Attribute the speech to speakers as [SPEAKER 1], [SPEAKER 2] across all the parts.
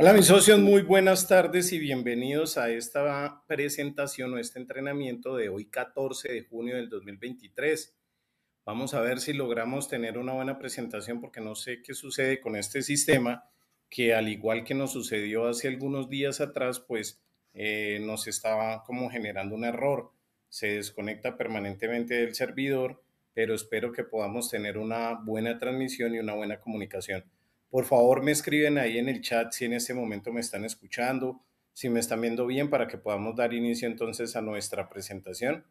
[SPEAKER 1] Hola mis socios, muy
[SPEAKER 2] buenas tardes y bienvenidos a esta presentación o este entrenamiento de hoy 14 de junio del 2023. Vamos a ver si logramos tener una buena presentación porque no sé qué sucede con este sistema que al igual que nos sucedió hace algunos días atrás, pues eh, nos estaba como generando un error. Se desconecta permanentemente del servidor, pero espero que podamos tener una buena transmisión y una buena comunicación. Por favor, me escriben ahí en el chat si en este momento me están escuchando, si me están viendo bien, para que podamos dar inicio entonces a nuestra presentación.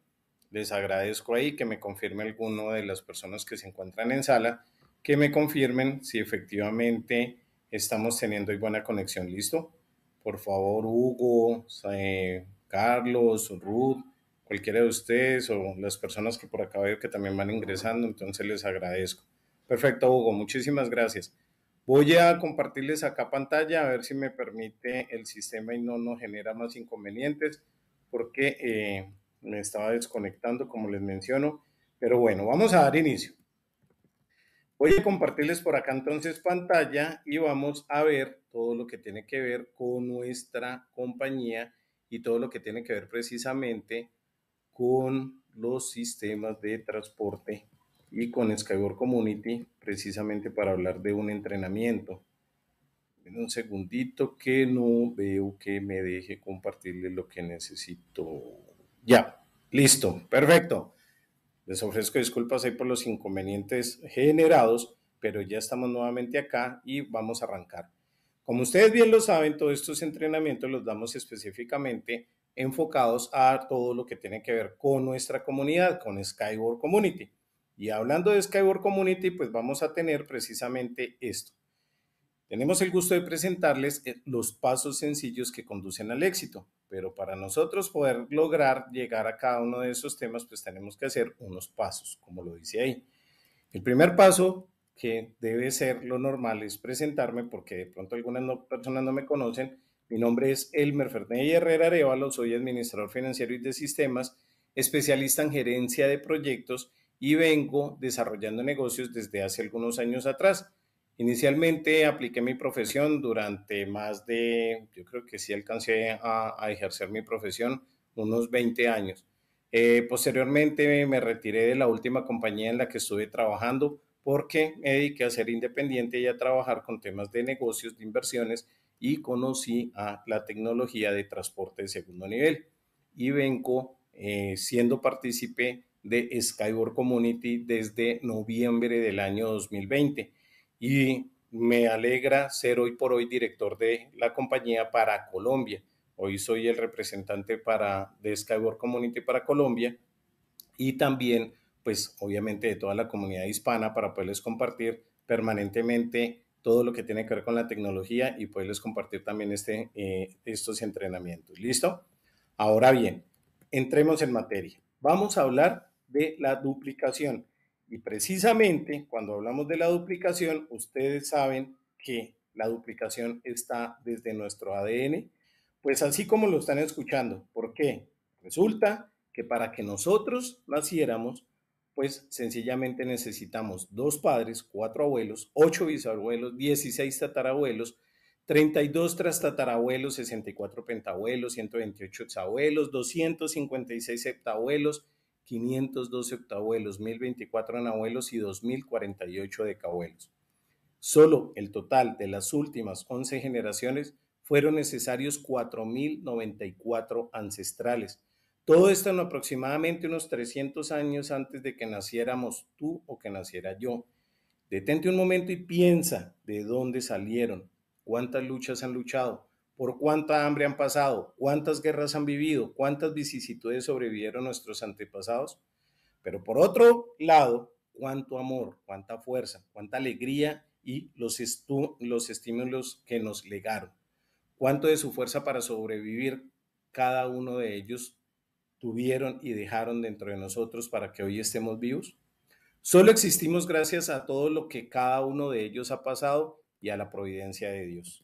[SPEAKER 2] Les agradezco ahí que me confirme alguno de las personas que se encuentran en sala, que me confirmen si efectivamente estamos teniendo ahí buena conexión. ¿Listo? Por favor, Hugo, eh, Carlos, Ruth, cualquiera de ustedes o las personas que por acá veo que también van ingresando, entonces les agradezco. Perfecto, Hugo, muchísimas gracias. Voy a compartirles acá pantalla a ver si me permite el sistema y no nos genera más inconvenientes porque eh, me estaba desconectando como les menciono. Pero bueno, vamos a dar inicio. Voy a compartirles por acá entonces pantalla y vamos a ver todo lo que tiene que ver con nuestra compañía y todo lo que tiene que ver precisamente con los sistemas de transporte y con Skyward Community precisamente para hablar de un entrenamiento. En un segundito que no veo que me deje compartirle lo que necesito. Ya, listo, perfecto. Les ofrezco disculpas ahí por los inconvenientes generados, pero ya estamos nuevamente acá y vamos a arrancar. Como ustedes bien lo saben, todos estos entrenamientos los damos específicamente enfocados a todo lo que tiene que ver con nuestra comunidad, con Skyward Community. Y hablando de Skyward Community, pues vamos a tener precisamente esto. Tenemos el gusto de presentarles eh, los pasos sencillos que conducen al éxito, pero para nosotros poder lograr llegar a cada uno de esos temas, pues tenemos que hacer unos pasos, como lo dice ahí. El primer paso, que debe ser lo normal, es presentarme, porque de pronto algunas personas no me conocen. Mi nombre es Elmer Fernández Herrera Arevalo, soy administrador financiero y de sistemas, especialista en gerencia de proyectos y vengo desarrollando negocios desde hace algunos años atrás. Inicialmente apliqué mi profesión durante más de, yo creo que sí alcancé a, ejercer mi profesión unos 20 años. Eh, posteriormente me retiré de la última compañía en la que estuve trabajando porque me dediqué a ser independiente y a trabajar con temas de negocios, de inversiones y conocí a la tecnología de transporte de segundo nivel. Y vengo eh, siendo partícipe de Skyboard Community desde noviembre del año 2020 y me alegra ser hoy por hoy director de la compañía para Colombia. Hoy soy el representante para, de Skyboard Community para Colombia y también, pues obviamente, de toda la comunidad hispana para poderles compartir permanentemente todo lo que tiene que ver con la tecnología y poderles compartir también este, eh, estos entrenamientos. ¿Listo? Ahora bien, entremos en materia. Vamos a hablar de la duplicación. Y precisamente cuando hablamos de la duplicación, ustedes saben que la duplicación está desde nuestro ADN, pues así como lo están escuchando. ¿Por qué? Resulta que para que nosotros naciéramos, pues sencillamente necesitamos dos padres, cuatro abuelos, ocho bisabuelos, 16 tatarabuelos, 32 trastatarabuelos, 64 pentabuelos, 128 exabuelos, 256 septabuelos, 512 octavuelos, 1024 anabuelos y 2048 decabuelos. Solo el total de las últimas 11 generaciones fueron necesarios 4094 ancestrales. Todo esto en aproximadamente unos 300 años antes de que naciéramos tú o que naciera yo. Detente un momento y piensa de dónde salieron, cuántas luchas han luchado, por cuánta hambre han pasado, cuántas guerras han vivido, cuántas vicisitudes sobrevivieron nuestros antepasados, pero por otro lado, cuánto amor, cuánta fuerza, cuánta alegría y los, los estímulos que nos legaron, cuánto de su fuerza para sobrevivir cada uno de ellos tuvieron y dejaron dentro de nosotros para que hoy estemos vivos. Solo existimos gracias a todo lo que cada uno de ellos ha pasado y a la providencia de Dios.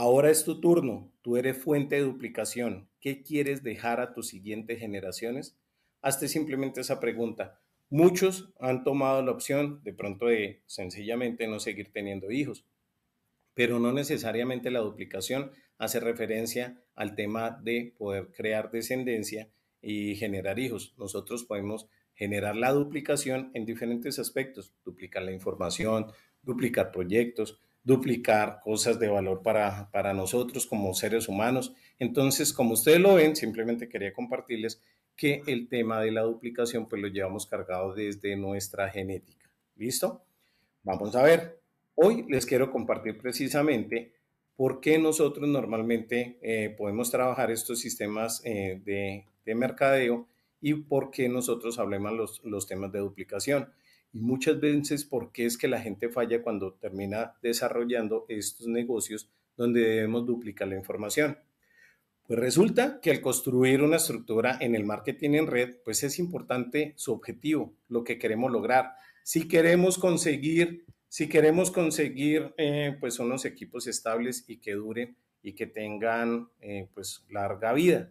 [SPEAKER 2] Ahora es tu turno, tú eres fuente de duplicación. ¿Qué quieres dejar a tus siguientes generaciones? Hazte simplemente esa pregunta. Muchos han tomado la opción de pronto de sencillamente no seguir teniendo hijos, pero no necesariamente la duplicación hace referencia al tema de poder crear descendencia y generar hijos. Nosotros podemos generar la duplicación en diferentes aspectos, duplicar la información, duplicar proyectos, duplicar cosas de valor para, nosotros como seres humanos. Entonces, como ustedes lo ven, simplemente quería compartirles que el tema de la duplicación pues lo llevamos cargado desde nuestra genética. ¿Listo? Vamos a ver. Hoy les quiero compartir precisamente por qué nosotros normalmente eh, podemos trabajar estos sistemas eh, de, de, mercadeo y por qué nosotros hablamos los, los temas de duplicación. Y muchas veces, ¿por qué es que la gente falla cuando termina desarrollando estos negocios donde debemos duplicar la información? Pues resulta que al construir una estructura en el marketing en red, pues es importante su objetivo, lo que queremos lograr. Si queremos conseguir, si queremos conseguir eh, pues unos equipos estables y que duren y que tengan eh, pues larga vida,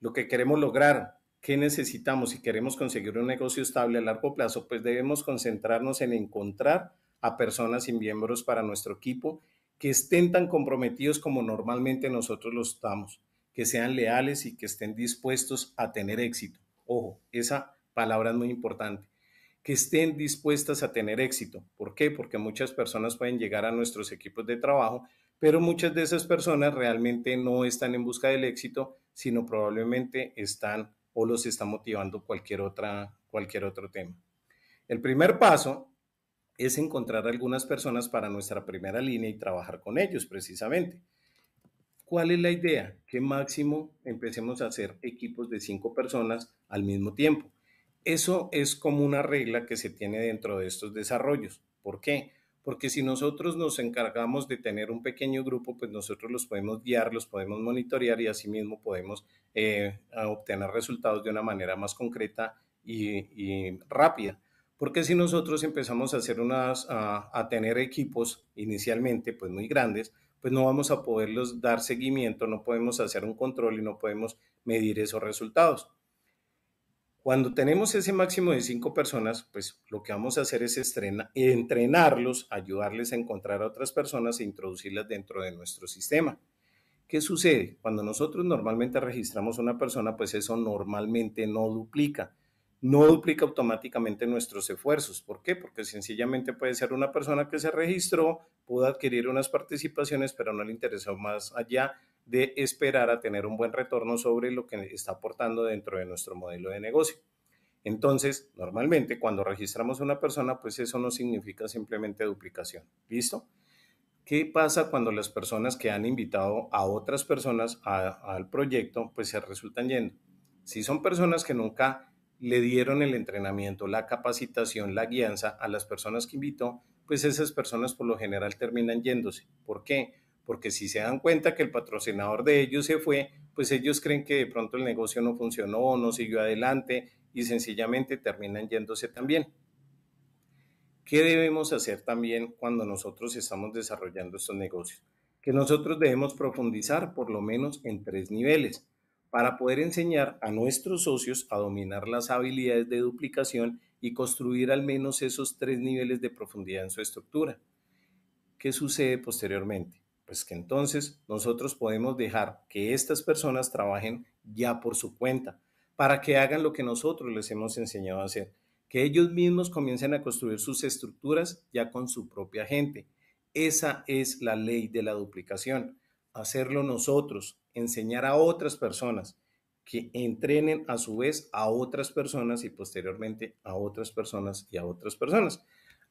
[SPEAKER 2] lo que queremos lograr, qué necesitamos si queremos conseguir un negocio estable a largo plazo, pues debemos concentrarnos en encontrar a personas y miembros para nuestro equipo que estén tan comprometidos como normalmente nosotros los estamos, que sean leales y que estén dispuestos a tener éxito. Ojo, esa palabra es muy importante, que estén dispuestas a tener éxito. ¿Por qué? Porque muchas personas pueden llegar a nuestros equipos de trabajo, pero muchas de esas personas realmente no están en busca del éxito, sino probablemente están o los está motivando cualquier, otra, cualquier otro tema. El primer paso es encontrar algunas personas para nuestra primera línea y trabajar con ellos precisamente. ¿Cuál es la idea? Que máximo empecemos a hacer equipos de cinco personas al mismo tiempo. Eso es como una regla que se tiene dentro de estos desarrollos. ¿Por qué? porque si nosotros nos encargamos de tener un pequeño grupo, pues nosotros los podemos guiar, los podemos monitorear y asimismo podemos eh, obtener resultados de una manera más concreta y, rápida. Porque si nosotros empezamos a hacer unas, a, tener equipos inicialmente, pues muy grandes, pues no vamos a poderlos dar seguimiento, no podemos hacer un control y no podemos medir esos resultados. Cuando tenemos ese máximo de cinco personas, pues lo que vamos a hacer es entrenarlos, ayudarles a encontrar a otras personas e introducirlas dentro de nuestro sistema. ¿Qué sucede? Cuando nosotros normalmente registramos una persona, pues eso normalmente no duplica. No duplica automáticamente nuestros esfuerzos. ¿Por qué? Porque sencillamente puede ser una persona que se registró, pudo adquirir unas participaciones, pero no le interesó más allá de esperar a tener un buen retorno sobre lo que está aportando dentro de nuestro modelo de negocio. Entonces, normalmente cuando registramos una persona, pues eso no significa simplemente duplicación. ¿Listo? ¿Qué pasa cuando las personas que han invitado a otras personas al proyecto, pues se resultan yendo? Si son personas que nunca le dieron el entrenamiento, la capacitación, la guianza a las personas que invitó, pues esas personas por lo general terminan yéndose. ¿Por qué? porque si se dan cuenta que el patrocinador de ellos se fue, pues ellos creen que de pronto el negocio no funcionó, no siguió adelante y sencillamente terminan yéndose también. ¿Qué debemos hacer también cuando nosotros estamos desarrollando estos negocios? Que nosotros debemos profundizar por lo menos en tres niveles para poder enseñar a nuestros socios a dominar las habilidades de duplicación y construir al menos esos tres niveles de profundidad en su estructura. ¿Qué sucede posteriormente? pues que entonces nosotros podemos dejar que estas personas trabajen ya por su cuenta, para que hagan lo que nosotros les hemos enseñado a hacer, que ellos mismos comiencen a construir sus estructuras ya con su propia gente. Esa es la ley de la duplicación, hacerlo nosotros, enseñar a otras personas que entrenen a su vez a otras personas y posteriormente a otras personas y a otras personas.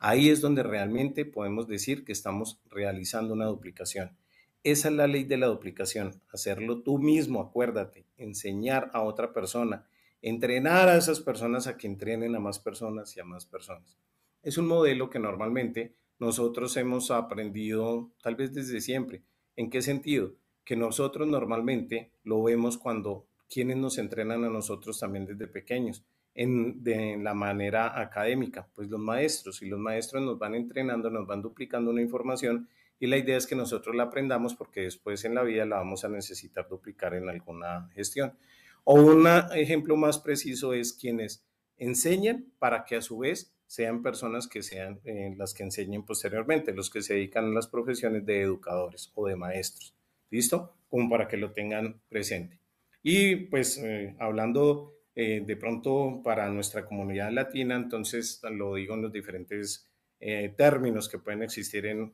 [SPEAKER 2] Ahí es donde realmente podemos decir que estamos realizando una duplicación. Esa es la ley de la duplicación, hacerlo tú mismo, acuérdate, enseñar a otra persona, entrenar a esas personas a que entrenen a más personas y a más personas. Es un modelo que normalmente nosotros hemos aprendido tal vez desde siempre. ¿En qué sentido? Que nosotros normalmente lo vemos cuando quienes nos entrenan a nosotros también desde pequeños de, la manera académica, pues los maestros y los maestros nos van entrenando, nos van duplicando una información y la idea es que nosotros la aprendamos porque después en la vida la vamos a necesitar duplicar en alguna gestión. O un ejemplo más preciso es quienes enseñan para que a su vez sean personas que sean eh, las que enseñen posteriormente, los que se dedican a las profesiones de educadores o de maestros. ¿Listo? Como para que lo tengan presente. Y pues eh, hablando eh, de pronto para nuestra comunidad latina, entonces lo digo en los diferentes eh, términos que pueden existir en,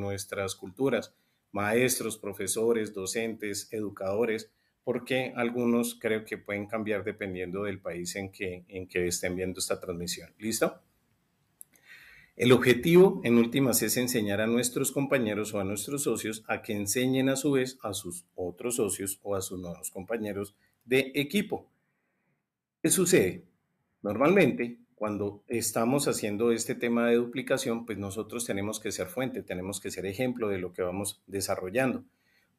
[SPEAKER 2] nuestras culturas, maestros, profesores, docentes, educadores, porque algunos creo que pueden cambiar dependiendo del país en que, en que estén viendo esta transmisión. ¿Listo? El objetivo, en últimas, es enseñar a nuestros compañeros o a nuestros socios a que enseñen a su vez a sus otros socios o a sus nuevos compañeros de equipo. ¿Qué sucede? Normalmente, cuando estamos haciendo este tema de duplicación, pues nosotros tenemos que ser fuente, tenemos que ser ejemplo de lo que vamos desarrollando.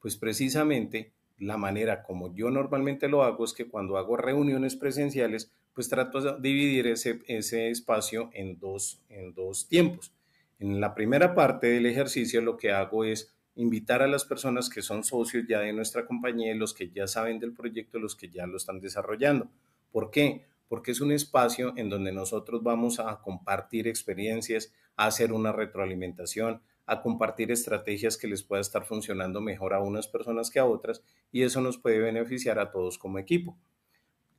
[SPEAKER 2] Pues precisamente la manera como yo normalmente lo hago es que cuando hago reuniones presenciales, pues trato de dividir ese, espacio en dos, en dos tiempos. En la primera parte del ejercicio lo que hago es invitar a las personas que son socios ya de nuestra compañía, los que ya saben del proyecto, los que ya lo están desarrollando ¿Por qué? Porque es un espacio en donde nosotros vamos a compartir experiencias, a hacer una retroalimentación, a compartir estrategias que les pueda estar funcionando mejor a unas personas que a otras y eso nos puede beneficiar a todos como equipo.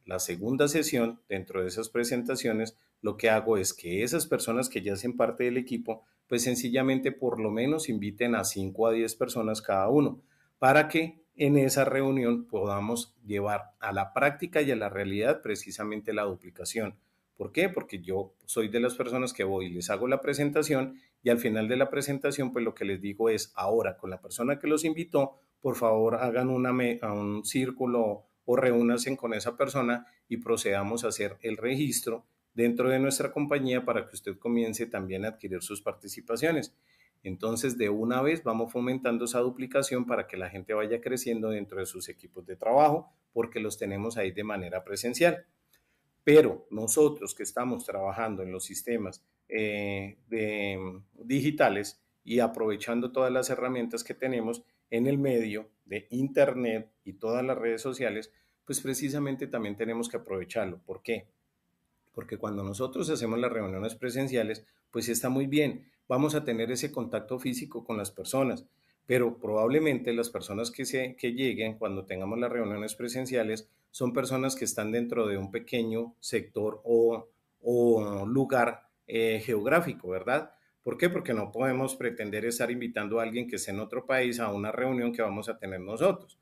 [SPEAKER 2] La segunda sesión, dentro de esas presentaciones, lo que hago es que esas personas que ya hacen parte del equipo, pues sencillamente por lo menos inviten a 5 a 10 personas cada uno para que en esa reunión podamos llevar a la práctica y a la realidad precisamente la duplicación. ¿Por qué? Porque yo soy de las personas que voy y les hago la presentación y al final de la presentación pues lo que les digo es ahora con la persona que los invitó, por favor hagan un círculo o reúnanse con esa persona y procedamos a hacer el registro dentro de nuestra compañía para que usted comience también a adquirir sus participaciones. Entonces, de una vez vamos fomentando esa duplicación para que la gente vaya creciendo dentro de sus equipos de trabajo, porque los tenemos ahí de manera presencial. Pero nosotros que estamos trabajando en los sistemas eh, digitales y aprovechando todas las herramientas que tenemos en el medio de Internet y todas las redes sociales, pues precisamente también tenemos que aprovecharlo. ¿Por qué? porque cuando nosotros hacemos las reuniones presenciales, pues está muy bien, vamos a tener ese contacto físico con las personas, pero probablemente las personas que, se, que lleguen cuando tengamos las reuniones presenciales son personas que están dentro de un pequeño sector o, o lugar eh, geográfico, ¿verdad? ¿Por qué? Porque no podemos pretender estar invitando a alguien que esté en otro país a una reunión que vamos a tener nosotros.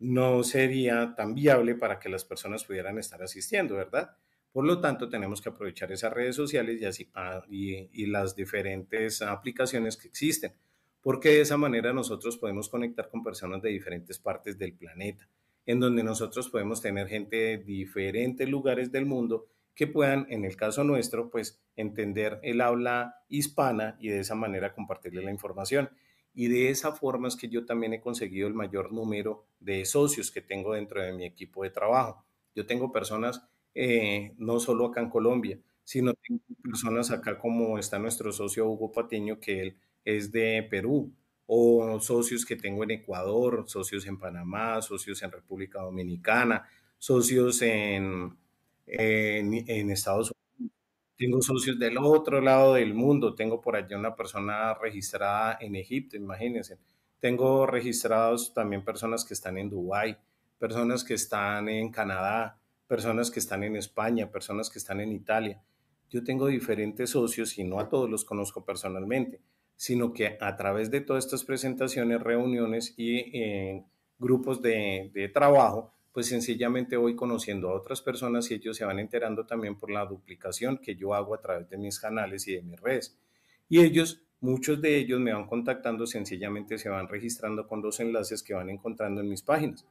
[SPEAKER 2] No sería tan viable para que las personas pudieran estar asistiendo, ¿verdad? Por lo tanto, tenemos que aprovechar esas redes sociales y, así, y, las diferentes aplicaciones que existen, porque de esa manera nosotros podemos conectar con personas de diferentes partes del planeta, en donde nosotros podemos tener gente de diferentes lugares del mundo que puedan, en el caso nuestro, pues entender el habla hispana y de esa manera compartirle la información. Y de esa forma es que yo también he conseguido el mayor número de socios que tengo dentro de mi equipo de trabajo. Yo tengo personas eh, no solo acá en Colombia, sino personas acá como está nuestro socio Hugo Patiño que él es de Perú, o socios que tengo en Ecuador, socios en Panamá, socios en República Dominicana, socios en, en, Estados Unidos. Tengo socios del otro lado del mundo, tengo por allá una persona registrada en Egipto, imagínense. Tengo registrados también personas que están en Dubái, personas que están en Canadá, personas que están en España, personas que están en Italia. Yo tengo diferentes socios y no a todos los conozco personalmente, sino que a través de todas estas presentaciones, reuniones y eh, grupos de, de trabajo, pues sencillamente voy conociendo a otras personas y ellos se van enterando también por la duplicación que yo hago a través de mis canales y de mis redes. Y ellos, muchos de ellos me van contactando, sencillamente se van registrando con los enlaces que van encontrando en mis páginas.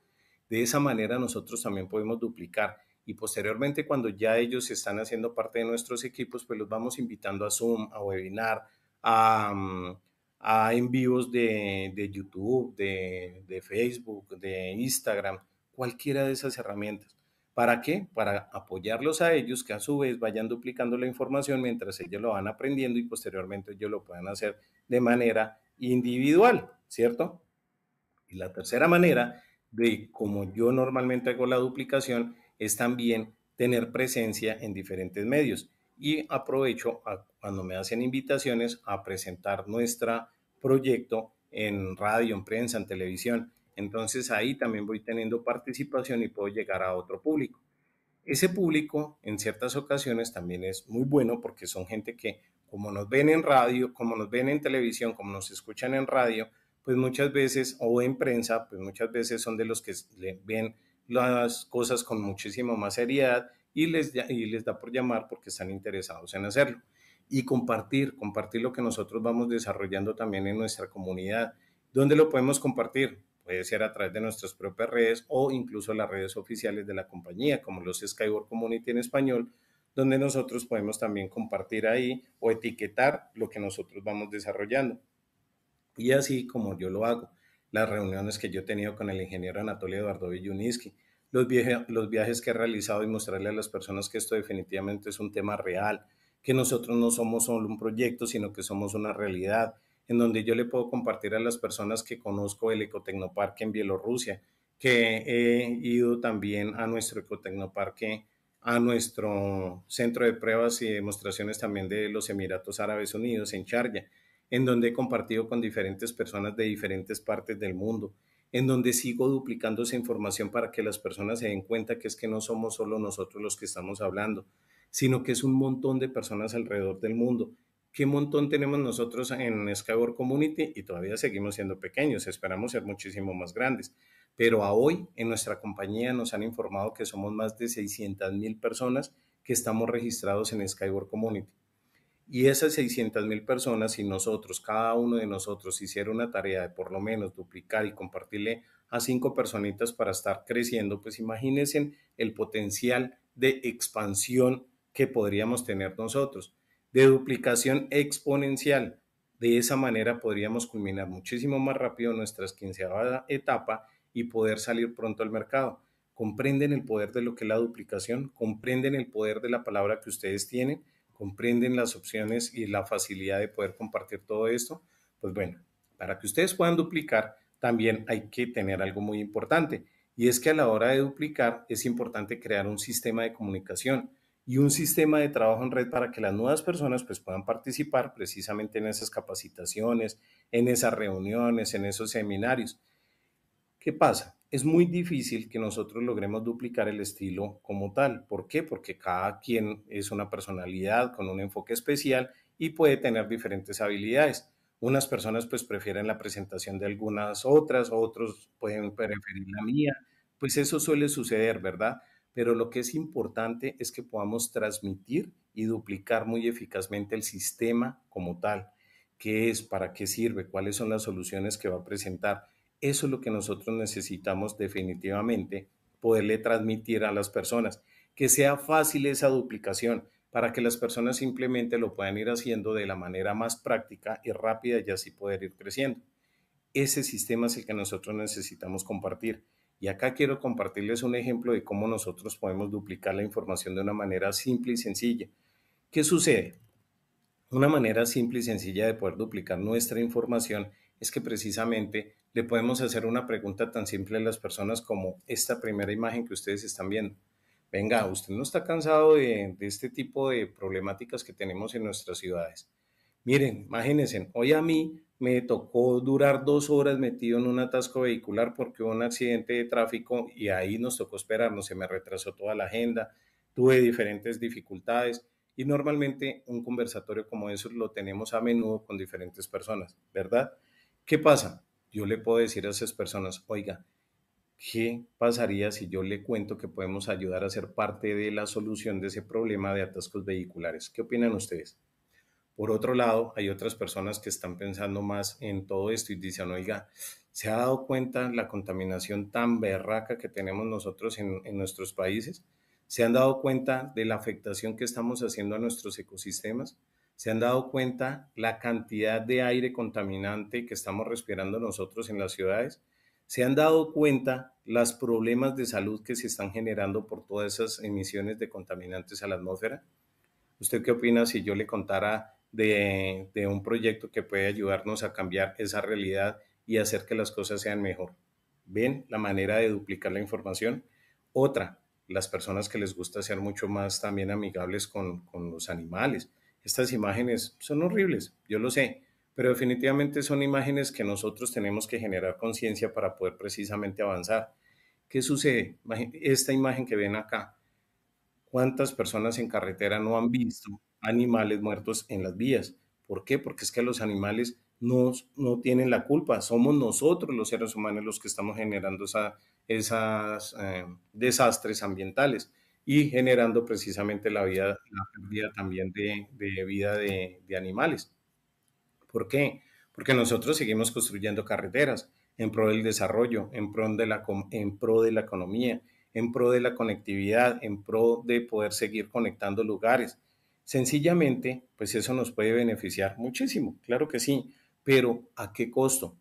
[SPEAKER 2] De esa manera nosotros también podemos duplicar y posteriormente cuando ya ellos están haciendo parte de nuestros equipos, pues los vamos invitando a Zoom, a webinar, a, mm, a de, YouTube, de, Facebook, de Instagram, cualquiera de esas herramientas. ¿Para qué? Para apoyarlos a ellos que a su vez vayan duplicando la información mientras ellos lo van aprendiendo y posteriormente ellos lo puedan hacer de manera individual, ¿cierto? Y la tercera manera de como yo normalmente hago la duplicación es también tener presencia en diferentes medios. Y aprovecho cuando me hacen invitaciones a presentar nuestro proyecto en radio, en prensa, en televisión. Entonces ahí también voy teniendo participación y puedo llegar a otro público. Ese público en ciertas ocasiones también es muy bueno porque son gente que como nos ven en radio, como nos ven en televisión, como nos escuchan en radio, pues muchas veces, o en prensa, pues muchas veces son de los que le ven las cosas con muchísima más seriedad y les, y les da por llamar porque están interesados en hacerlo. Y compartir, compartir lo que nosotros vamos desarrollando también en nuestra comunidad. ¿Dónde lo podemos compartir? Puede ser a través de nuestras propias redes o incluso las redes oficiales de la compañía, como los Skyward Community en español, donde nosotros podemos también compartir ahí o etiquetar lo que nosotros vamos desarrollando. Y así como yo lo hago las reuniones que yo he tenido con el ingeniero Anatolio Eduardo Villuniski, los, los viajes que he realizado y mostrarle a las personas que esto definitivamente es un tema real, que nosotros no somos solo un proyecto, sino que somos una realidad, en donde yo le puedo compartir a las personas que conozco el ecotecnoparque en Bielorrusia, que he ido también a nuestro ecotecnoparque, a nuestro centro de pruebas y demostraciones también de los Emiratos Árabes Unidos en Sharjah en donde he compartido con diferentes personas de diferentes partes del mundo, en donde sigo duplicando esa información para que las personas se den cuenta que es que no somos solo nosotros los que estamos hablando, sino que es un montón de personas alrededor del mundo. ¿Qué montón tenemos nosotros en Skyward Community? Y todavía seguimos siendo pequeños, esperamos ser muchísimo más grandes. Pero a hoy en nuestra compañía nos han informado que somos más de 600 mil personas que estamos registrados en Skyward Community. Y esas 600 mil personas, y nosotros, cada uno de nosotros, hiciera una tarea de por lo menos duplicar y compartirle a cinco personitas para estar creciendo, pues imagínense el potencial de expansión que podríamos tener nosotros, de duplicación exponencial. De esa manera podríamos culminar muchísimo más rápido nuestra quinceava etapa y poder salir pronto al mercado. ¿Comprenden el poder de lo que es la duplicación? ¿Comprenden el poder de la palabra que ustedes tienen? comprenden las opciones y la facilidad de poder compartir todo esto, pues bueno, para que ustedes puedan duplicar, también hay que tener algo muy importante. Y es que a la hora de duplicar es importante crear un sistema de comunicación y un sistema de trabajo en red para que las nuevas personas pues, puedan participar precisamente en esas capacitaciones, en esas reuniones, en esos seminarios. ¿Qué pasa? es muy difícil que nosotros logremos duplicar el estilo como tal. ¿Por qué? Porque cada quien es una personalidad con un enfoque especial y puede tener diferentes habilidades. Unas personas pues prefieren la presentación de algunas otras, otros pueden preferir la mía. Pues eso suele suceder, ¿verdad? Pero lo que es importante es que podamos transmitir y duplicar muy eficazmente el sistema como tal. ¿Qué es? ¿Para qué sirve? ¿Cuáles son las soluciones que va a presentar? Eso es lo que nosotros necesitamos definitivamente, poderle transmitir a las personas, que sea fácil esa duplicación para que las personas simplemente lo puedan ir haciendo de la manera más práctica y rápida y así poder ir creciendo. Ese sistema es el que nosotros necesitamos compartir. Y acá quiero compartirles un ejemplo de cómo nosotros podemos duplicar la información de una manera simple y sencilla. ¿Qué sucede? Una manera simple y sencilla de poder duplicar nuestra información es que precisamente le podemos hacer una pregunta tan simple a las personas como esta primera imagen que ustedes están viendo. Venga, usted no está cansado de, este tipo de problemáticas que tenemos en nuestras ciudades. Miren, imagínense, hoy a mí me tocó durar dos horas metido en un atasco vehicular porque hubo un accidente de tráfico y ahí nos tocó esperarnos, se me retrasó toda la agenda, tuve diferentes dificultades y normalmente un conversatorio como eso lo tenemos a menudo con diferentes personas, ¿verdad? ¿Qué pasa? yo le puedo decir a esas personas, oiga, ¿qué pasaría si yo le cuento que podemos ayudar a ser parte de la solución de ese problema de atascos vehiculares? ¿Qué opinan ustedes? Por otro lado, hay otras personas que están pensando más en todo esto y dicen, oiga, ¿se ha dado cuenta la contaminación tan berraca que tenemos nosotros en, en nuestros países? ¿Se han dado cuenta de la afectación que estamos haciendo a nuestros ecosistemas? se han dado cuenta la cantidad de aire contaminante que estamos respirando nosotros en las ciudades, se han dado cuenta los problemas de salud que se están generando por todas esas emisiones de contaminantes a la atmósfera. ¿Usted qué opina si yo le contara de, un proyecto que puede ayudarnos a cambiar esa realidad y hacer que las cosas sean mejor? ¿Ven la manera de duplicar la información? Otra, las personas que les gusta ser mucho más también amigables con, con los animales. Estas imágenes son horribles, yo lo sé, pero definitivamente son imágenes que nosotros tenemos que generar conciencia para poder precisamente avanzar. ¿Qué sucede? Esta imagen que ven acá, ¿cuántas personas en carretera no han visto animales muertos en las vías? ¿Por qué? Porque es que los animales no, tienen la culpa, somos nosotros los seres humanos los que estamos generando esa, esos eh, desastres ambientales y generando precisamente la, vida, pérdida también de, vida de, animales. ¿Por qué? Porque nosotros seguimos construyendo carreteras en pro del desarrollo, en pro de la, en pro de la economía, en pro de la conectividad, en pro de poder seguir conectando lugares. Sencillamente, pues eso nos puede beneficiar muchísimo, claro que sí, pero ¿a qué costo?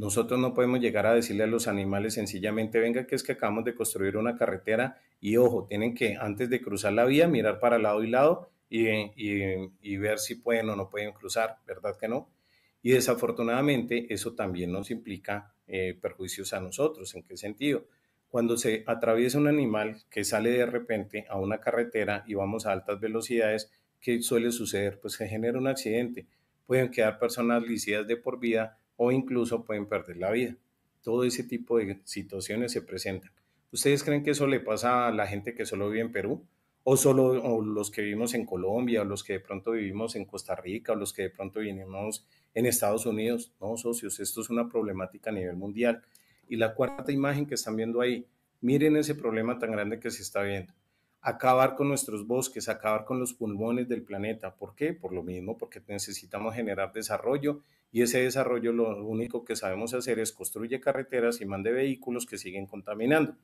[SPEAKER 2] Nosotros no podemos llegar a decirle a los animales sencillamente, venga, que es que acabamos de construir una carretera y ojo, tienen que antes de cruzar la vía mirar para lado y lado y, y, ver si pueden o no pueden cruzar, ¿verdad que no? Y desafortunadamente eso también nos implica eh, perjuicios a nosotros. ¿En qué sentido? Cuando se atraviesa un animal que sale de repente a una carretera y vamos a altas velocidades, ¿qué suele suceder? Pues se genera un accidente. Pueden quedar personas lisiadas de por vida, o incluso pueden perder la vida. Todo ese tipo de situaciones se presentan. ¿Ustedes creen que eso le pasa a la gente que solo vive en Perú? ¿O solo los que vivimos en Colombia, o los que de pronto vivimos en Costa Rica, o los que de pronto vivimos en Estados Unidos? No, socios, esto es una problemática a nivel mundial. Y la cuarta imagen que están viendo ahí, miren ese problema tan grande que se está viendo. Acabar con nuestros bosques, acabar con los pulmones del planeta. ¿Por qué? Por lo mismo, porque necesitamos generar desarrollo y ese desarrollo lo único que sabemos hacer es construye carreteras y mande vehículos que siguen contaminando.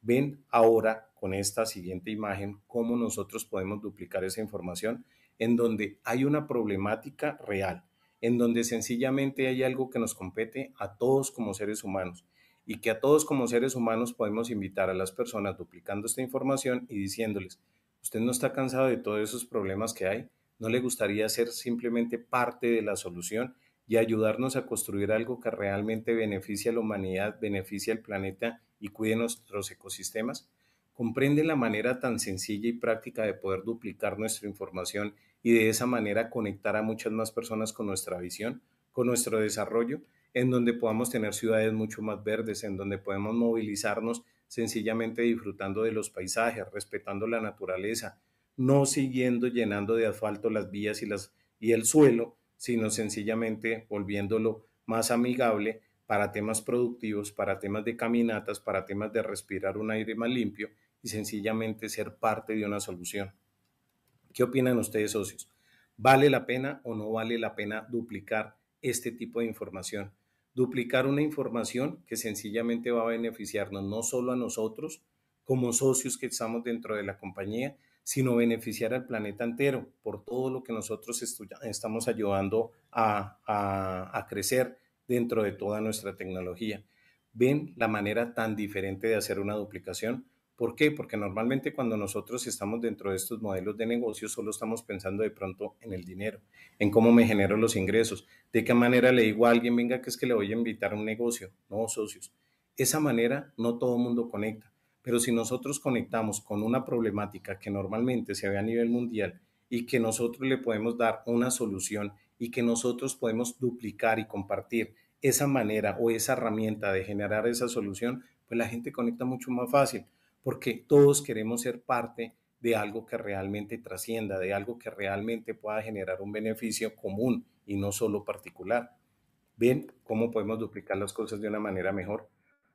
[SPEAKER 2] Ven ahora con esta siguiente imagen cómo nosotros podemos duplicar esa información en donde hay una problemática real, en donde sencillamente hay algo que nos compete a todos como seres humanos y que a todos como seres humanos podemos invitar a las personas duplicando esta información y diciéndoles, usted no está cansado de todos esos problemas que hay, ¿No le gustaría ser simplemente parte de la solución y ayudarnos a construir algo que realmente beneficie a la humanidad, beneficie al planeta y cuide nuestros ecosistemas? comprende la manera tan sencilla y práctica de poder duplicar nuestra información y de esa manera conectar a muchas más personas con nuestra visión, con nuestro desarrollo, en donde podamos tener ciudades mucho más verdes, en donde podemos movilizarnos sencillamente disfrutando de los paisajes, respetando la naturaleza, no siguiendo llenando de asfalto las vías y, las, y el suelo, sino sencillamente volviéndolo más amigable para temas productivos, para temas de caminatas, para temas de respirar un aire más limpio y sencillamente ser parte de una solución. ¿Qué opinan ustedes, socios? ¿Vale la pena o no vale la pena duplicar este tipo de información? Duplicar una información que sencillamente va a beneficiarnos no solo a nosotros como socios que estamos dentro de la compañía, sino beneficiar al planeta entero por todo lo que nosotros estamos ayudando a, crecer dentro de toda nuestra tecnología. Ven la manera tan diferente de hacer una duplicación. ¿Por qué? Porque normalmente cuando nosotros estamos dentro de estos modelos de negocio solo estamos pensando de pronto en el dinero, en cómo me genero los ingresos, de qué manera le digo a alguien, venga, que es que le voy a invitar a un negocio, no socios. Esa manera no todo el mundo conecta. Pero si nosotros conectamos con una problemática que normalmente se ve a nivel mundial y que nosotros le podemos dar una solución y que nosotros podemos duplicar y compartir esa manera o esa herramienta de generar esa solución, pues la gente conecta mucho más fácil, porque todos queremos ser parte de algo que realmente trascienda, de algo que realmente pueda generar un beneficio común y no solo particular. Bien, ¿cómo podemos duplicar las cosas de una manera mejor?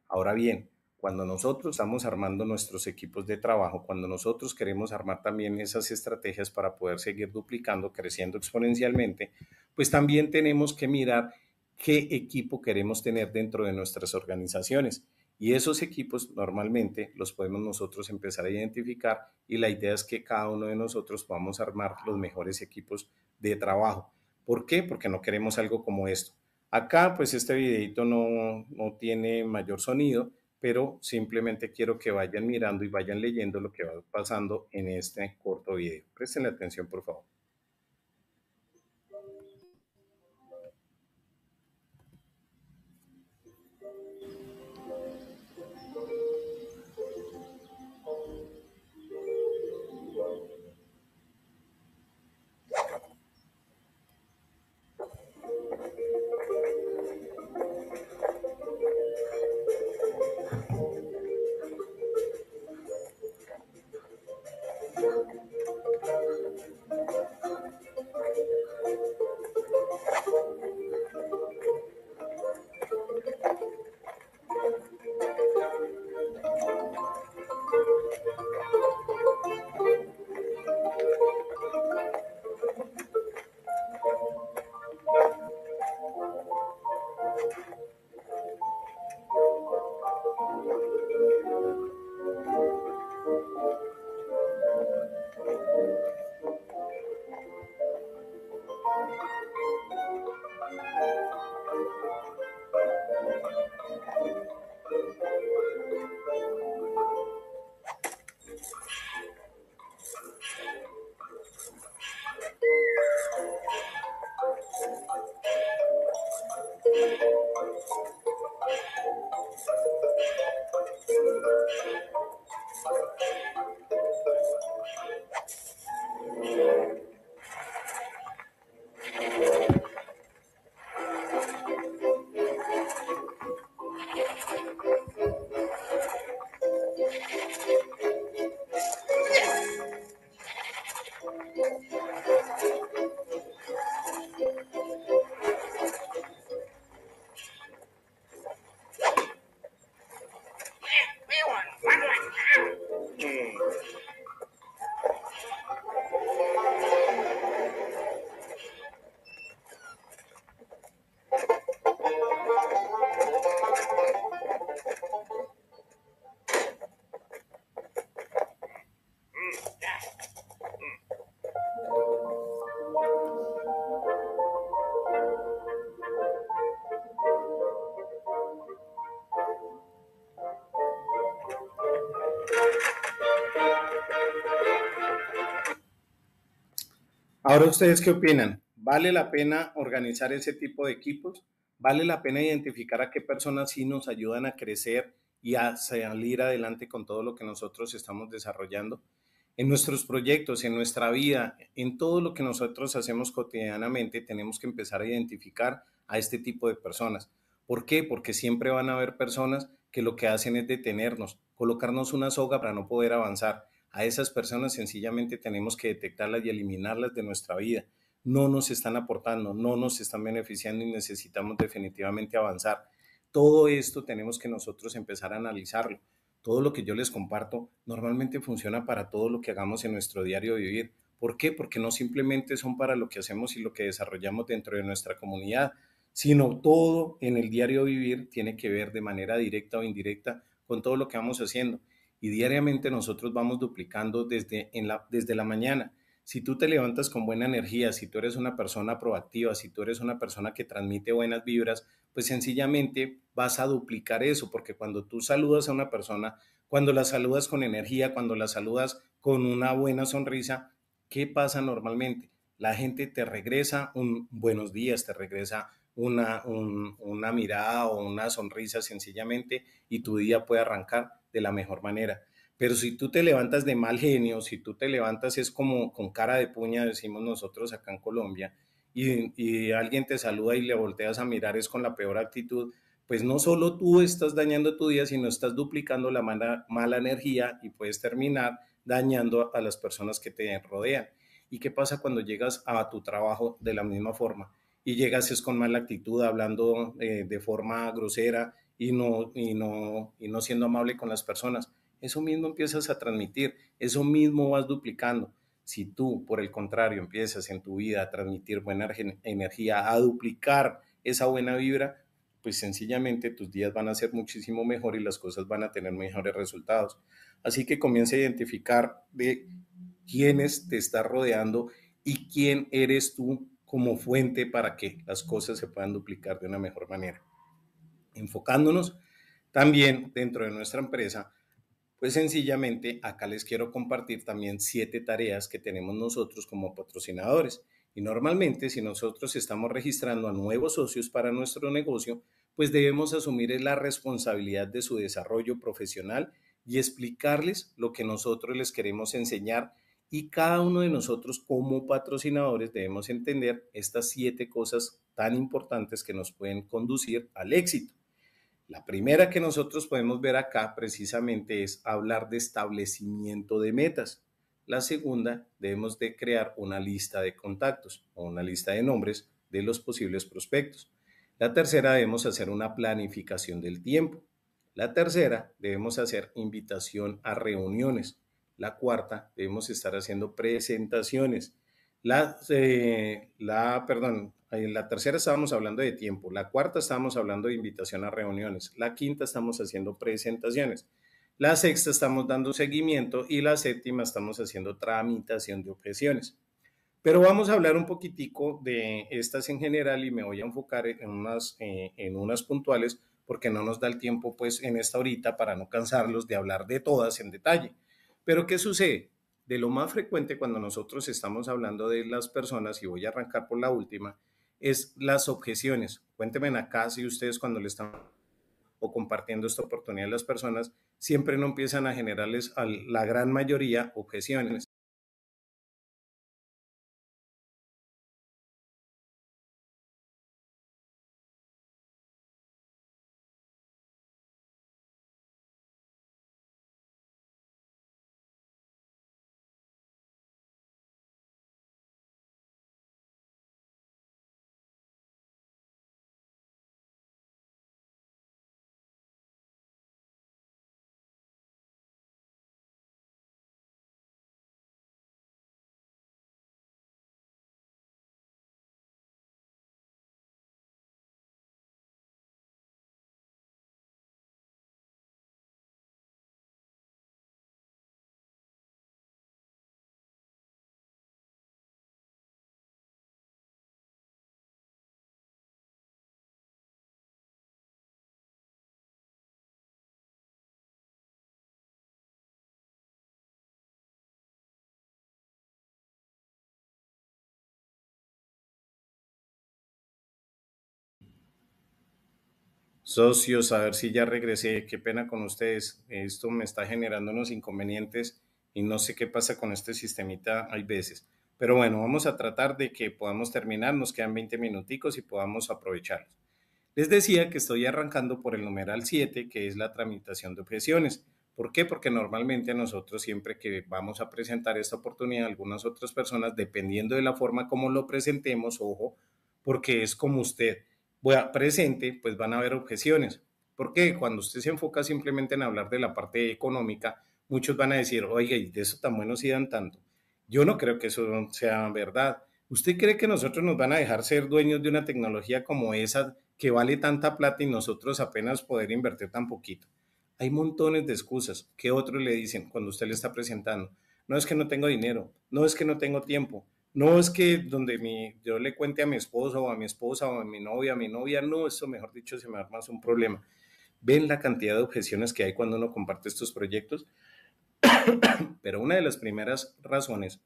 [SPEAKER 2] Ahora bien, cuando nosotros estamos armando nuestros equipos de trabajo, cuando nosotros queremos armar también esas estrategias para poder seguir duplicando, creciendo exponencialmente, pues también tenemos que mirar qué equipo queremos tener dentro de nuestras organizaciones. Y esos equipos normalmente los podemos nosotros empezar a identificar y la idea es que cada uno de nosotros podamos armar los mejores equipos de trabajo. ¿Por qué? Porque no queremos algo como esto. Acá pues este videito no, no tiene mayor sonido, pero simplemente quiero que vayan mirando y vayan leyendo lo que va pasando en este corto video. Presten atención, por favor. Ahora ustedes qué opinan? ¿Vale la pena organizar ese tipo de equipos? ¿Vale la pena identificar a qué personas sí nos ayudan a crecer y a salir adelante con todo lo que nosotros estamos desarrollando? En nuestros proyectos, en nuestra vida, en todo lo que nosotros hacemos cotidianamente, tenemos que empezar a identificar a este tipo de personas. ¿Por qué? Porque siempre van a haber personas que lo que hacen es detenernos, colocarnos una soga para no poder avanzar. A esas personas sencillamente tenemos que detectarlas y eliminarlas de nuestra vida. No nos están aportando, no nos están beneficiando y necesitamos definitivamente avanzar. Todo esto tenemos que nosotros empezar a analizarlo. Todo lo que yo les comparto normalmente funciona para todo lo que hagamos en nuestro diario vivir. ¿Por qué? Porque no simplemente son para lo que hacemos y lo que desarrollamos dentro de nuestra comunidad, sino todo en el diario vivir tiene que ver de manera directa o indirecta con todo lo que vamos haciendo y diariamente nosotros vamos duplicando desde, en la, desde la mañana. Si tú te levantas con buena energía, si tú eres una persona proactiva, si tú eres una persona que transmite buenas vibras, pues sencillamente vas a duplicar eso, porque cuando tú saludas a una persona, cuando la saludas con energía, cuando la saludas con una buena sonrisa, ¿qué pasa normalmente? La gente te regresa un buenos días, te regresa una, una mirada o una sonrisa sencillamente y tu día puede arrancar de la mejor manera. Pero si tú te levantas de mal genio, si tú te levantas es como con cara de puña, decimos nosotros acá en Colombia, y, alguien te saluda y le volteas a mirar es con la peor actitud, pues no solo tú estás dañando tu día, sino estás duplicando la mala, energía y puedes terminar dañando a, las personas que te rodean. ¿Y qué pasa cuando llegas a tu trabajo de la misma forma? Y llegas es con mala actitud, hablando eh, de forma grosera, y no, y no, y no siendo amable con las personas. Eso mismo empiezas a transmitir, eso mismo vas duplicando. Si tú, por el contrario, empiezas en tu vida a transmitir buena energía, a duplicar esa buena vibra, pues sencillamente tus días van a ser muchísimo mejor y las cosas van a tener mejores resultados. Así que comienza a identificar de quiénes te está rodeando y quién eres tú como fuente para que las cosas se puedan duplicar de una mejor manera enfocándonos también dentro de nuestra empresa, pues sencillamente acá les quiero compartir también siete tareas que tenemos nosotros como patrocinadores. Y normalmente si nosotros estamos registrando a nuevos socios para nuestro negocio, pues debemos asumir la responsabilidad de su desarrollo profesional y explicarles lo que nosotros les queremos enseñar y cada uno de nosotros como patrocinadores debemos entender estas siete cosas tan importantes que nos pueden conducir al éxito. La primera que nosotros podemos ver acá precisamente es hablar de establecimiento de metas. La segunda, debemos de crear una lista de contactos o una lista de nombres de los posibles prospectos. La tercera, debemos hacer una planificación del tiempo. La tercera, debemos hacer invitación a reuniones. La cuarta, debemos estar haciendo presentaciones. La, eh, la, perdón, en la tercera estábamos hablando de tiempo, la cuarta estábamos hablando de invitación a reuniones, la quinta estamos haciendo presentaciones, la sexta estamos dando seguimiento y la séptima estamos haciendo tramitación de objeciones. Pero vamos a hablar un poquitico de estas en general y me voy a enfocar en unas, eh, en unas puntuales porque no nos da el tiempo pues en esta horita para no cansarlos de hablar de todas en detalle. Pero ¿qué sucede? De lo más frecuente cuando nosotros estamos hablando de las personas, y voy a arrancar por la última, es las objeciones. Cuéntenme acá si ustedes cuando le están o
[SPEAKER 1] compartiendo esta oportunidad a las personas, siempre no empiezan a generarles a la gran mayoría objeciones. socios, a ver
[SPEAKER 2] si ya regresé, qué pena con ustedes, esto me está generando unos inconvenientes y no sé qué pasa con este sistemita, hay veces. Pero bueno, vamos a tratar de que podamos terminar, nos quedan 20 minuticos y podamos aprovecharlos. Les decía que estoy arrancando por el numeral 7, que es la tramitación de objeciones. ¿Por qué? Porque normalmente nosotros siempre que vamos a presentar esta oportunidad, algunas otras personas, dependiendo de la forma como lo presentemos, ojo, porque es como usted presente, pues van a haber objeciones. ¿Por qué? cuando usted se enfoca simplemente en hablar de la parte económica, muchos van a decir, oye, de eso tan bueno si tanto. Yo no creo que eso sea verdad. ¿Usted cree que nosotros nos van a dejar ser dueños de una tecnología como esa que vale tanta plata y nosotros apenas poder invertir tan poquito? Hay montones de excusas que otros le dicen cuando usted le está presentando. No es que no tengo dinero, no es que no tengo tiempo, no es que donde yo le cuente a mi esposo o a mi esposa o a mi novia, a mi novia, no, eso mejor dicho se me arma un problema. Ven la cantidad de objeciones que hay cuando uno comparte estos proyectos. Pero una de las primeras razones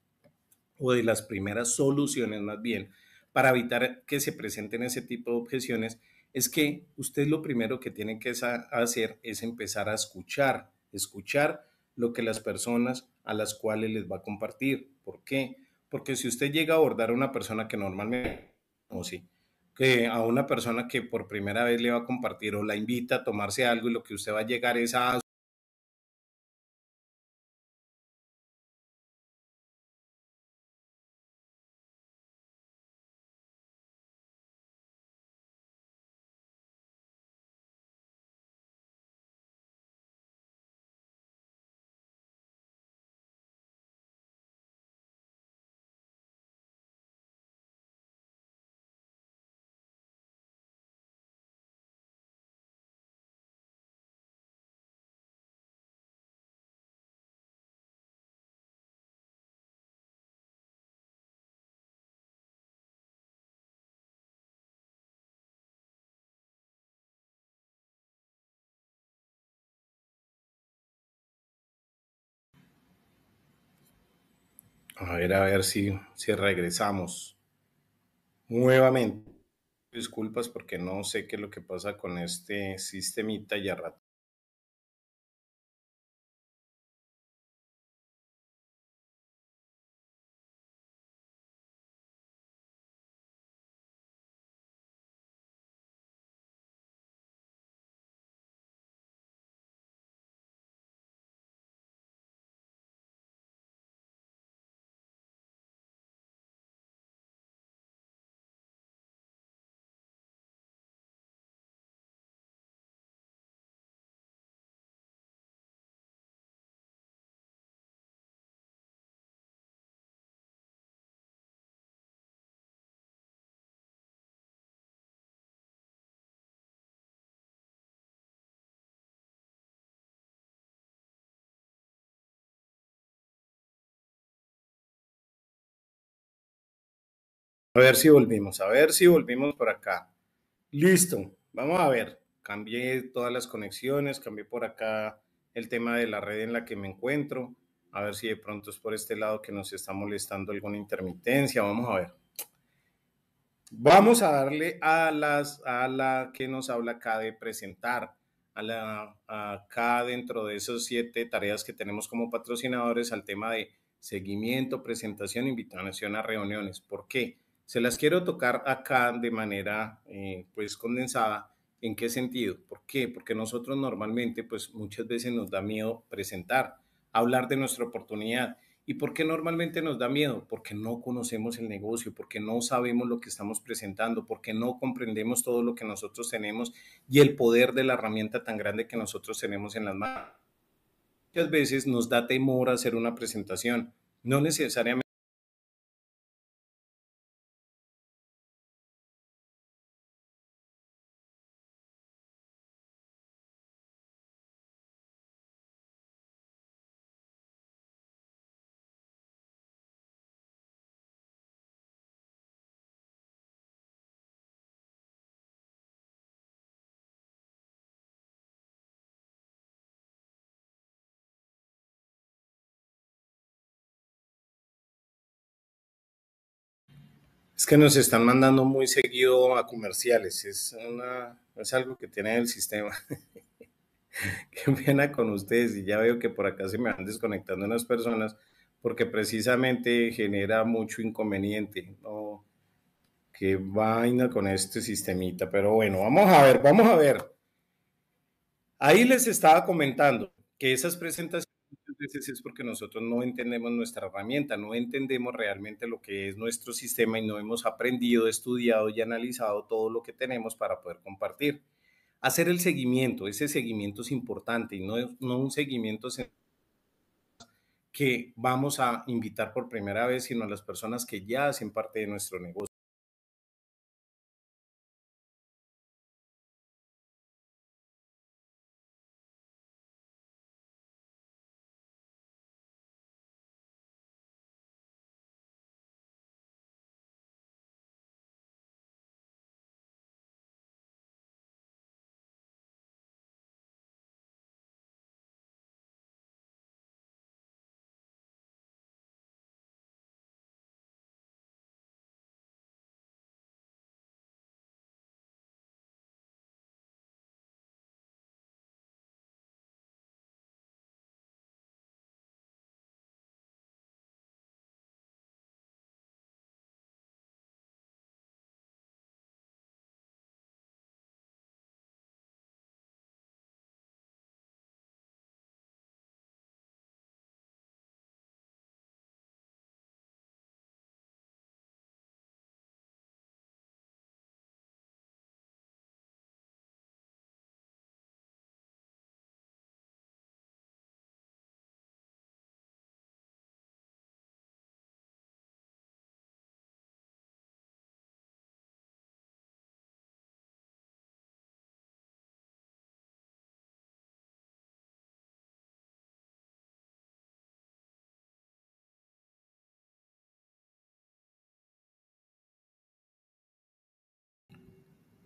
[SPEAKER 2] o de las primeras soluciones más bien para evitar que se presenten ese tipo de objeciones es que usted lo primero que tiene que hacer es empezar a escuchar, escuchar lo que las personas a las cuales les va a compartir. ¿Por qué? Porque si usted llega a abordar a una persona que normalmente, o sí, que a una persona que por primera vez le va a compartir o la invita a tomarse
[SPEAKER 1] algo y lo que usted va a llegar es a A ver, a ver si, si regresamos nuevamente. Disculpas porque no sé qué es lo que pasa con este sistemita y a rato. A ver si volvimos, a ver si volvimos por acá. Listo, vamos a ver. Cambié todas las
[SPEAKER 2] conexiones, cambié por acá el tema de la red en la que me encuentro. A ver si de pronto es por este lado que nos está molestando alguna intermitencia. Vamos a ver. Vamos a darle a, las, a la que nos habla acá de presentar. A acá dentro de esos siete tareas que tenemos como patrocinadores al tema de seguimiento, presentación, invitación a reuniones. ¿Por qué? Se las quiero tocar acá de manera eh, pues condensada. ¿En qué sentido? ¿Por qué? Porque nosotros normalmente pues muchas veces nos da miedo presentar, hablar de nuestra oportunidad. ¿Y por qué normalmente nos da miedo? Porque no conocemos el negocio, porque no sabemos lo que estamos presentando, porque no comprendemos todo lo que nosotros tenemos y el poder de la herramienta tan grande que nosotros tenemos en las manos. Muchas veces nos da temor hacer una presentación,
[SPEAKER 1] no necesariamente Es que nos están mandando muy seguido a comerciales. Es, una, es algo que tiene el sistema.
[SPEAKER 2] Qué pena con ustedes. Y ya veo que por acá se me van desconectando unas personas porque precisamente genera mucho inconveniente. ¿no? Qué vaina con este sistemita. Pero bueno, vamos a ver, vamos a ver. Ahí les estaba comentando que esas presentaciones es porque nosotros no entendemos nuestra herramienta, no entendemos realmente lo que es nuestro sistema y no hemos aprendido, estudiado y analizado todo lo que tenemos para poder compartir. Hacer el seguimiento, ese seguimiento es importante y no, no un seguimiento que vamos
[SPEAKER 1] a invitar por primera vez, sino a las personas que ya hacen parte de nuestro negocio.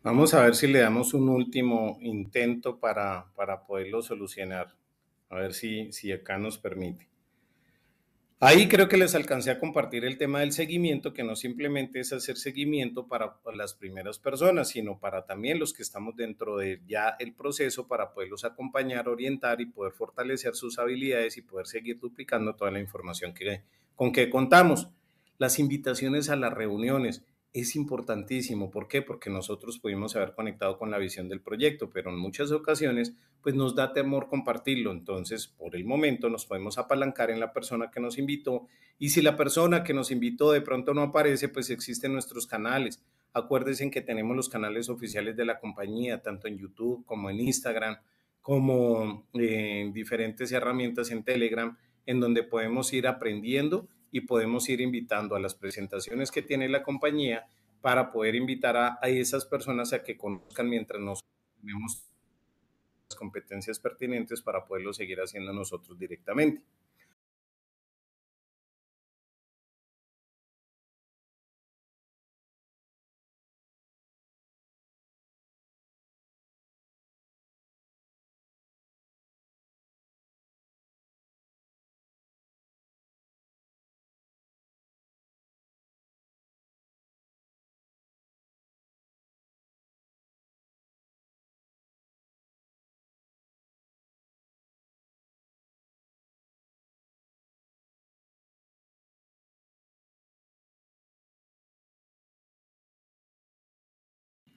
[SPEAKER 2] Vamos a ver si le damos
[SPEAKER 1] un último intento para,
[SPEAKER 2] poderlo solucionar. A ver si, si acá nos permite. Ahí creo que les alcancé a compartir el tema del seguimiento, que no simplemente es hacer seguimiento para las primeras personas, sino para también los que estamos dentro de ya el proceso para poderlos acompañar, orientar y poder fortalecer sus habilidades y poder seguir duplicando toda la información que, con que contamos. Las invitaciones a las reuniones es importantísimo. ¿Por qué? Porque nosotros pudimos haber conectado con la visión del proyecto, pero en muchas ocasiones pues nos da temor compartirlo. Entonces, por el momento nos podemos apalancar en la persona que nos invitó y si la persona que nos invitó de pronto no aparece, pues existen nuestros canales. Acuérdense en que tenemos los canales oficiales de la compañía, tanto en YouTube como en Instagram, como eh, en diferentes herramientas en Telegram, en donde podemos ir aprendiendo y podemos ir invitando a las presentaciones que tiene la compañía para poder invitar a, esas personas a que conozcan mientras nosotros tenemos las
[SPEAKER 1] competencias pertinentes para poderlo seguir haciendo nosotros directamente.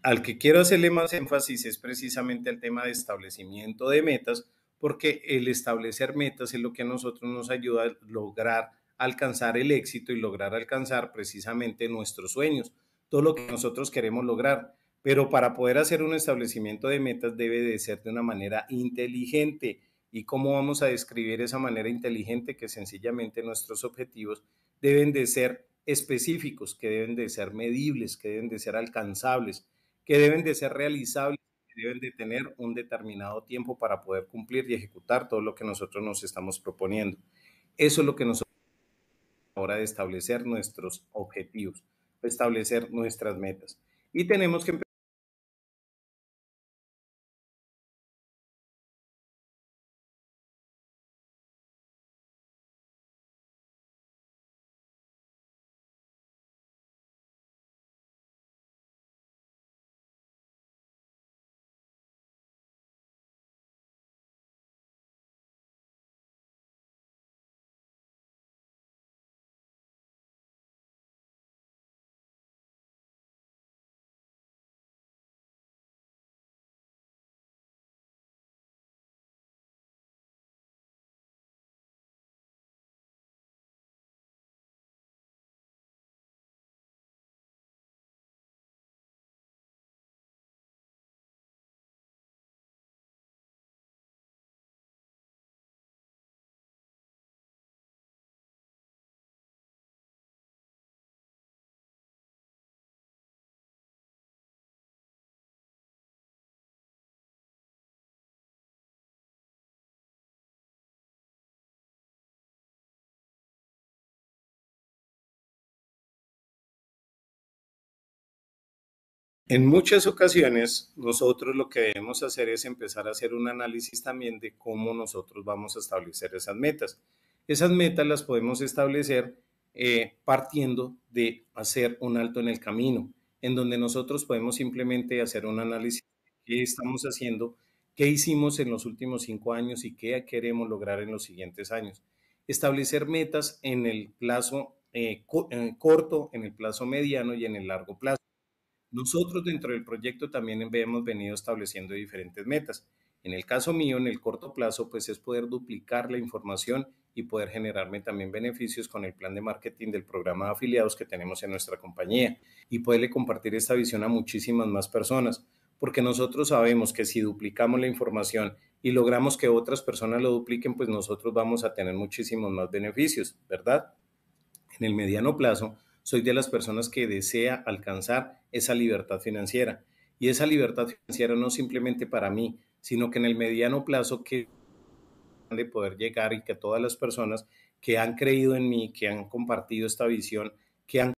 [SPEAKER 1] al que quiero hacerle más énfasis es precisamente el tema de establecimiento
[SPEAKER 2] de metas, porque el establecer metas es lo que a nosotros nos ayuda a lograr alcanzar el éxito y lograr alcanzar precisamente nuestros sueños, todo lo que nosotros queremos lograr. Pero para poder hacer un establecimiento de metas debe de ser de una manera inteligente. ¿Y cómo vamos a describir esa manera inteligente? Que sencillamente nuestros objetivos deben de ser específicos, que deben de ser medibles, que deben de ser alcanzables, que deben de ser realizables que deben de tener un determinado tiempo para poder cumplir y ejecutar todo lo que nosotros nos estamos proponiendo. Eso es lo que nosotros
[SPEAKER 1] ahora de establecer nuestros objetivos, establecer nuestras metas. Y tenemos que empezar En muchas ocasiones nosotros lo que debemos hacer es empezar a hacer un
[SPEAKER 2] análisis también de cómo nosotros vamos a establecer esas metas. Esas metas las podemos establecer eh, partiendo de hacer un alto en el camino, en donde nosotros podemos simplemente hacer un análisis de qué estamos haciendo, qué hicimos en los últimos cinco años y qué queremos lograr en los siguientes años. Establecer metas en el plazo eh, eh, corto, en el plazo mediano y en el largo plazo. Nosotros dentro del proyecto también hemos venido estableciendo diferentes metas. En el caso mío, en el corto plazo, pues es poder duplicar la información y poder generarme también beneficios con el plan de marketing del programa de afiliados que tenemos en nuestra compañía y poderle compartir esta visión a muchísimas más personas, porque nosotros sabemos que si duplicamos la información y logramos que otras personas lo dupliquen, pues nosotros vamos a tener muchísimos más beneficios, ¿verdad? En el mediano plazo, soy de las personas que desea alcanzar esa libertad financiera. Y esa libertad financiera no simplemente para mí, sino que en el mediano plazo que de poder llegar y que todas las personas que han creído en mí,
[SPEAKER 1] que han compartido esta visión, que han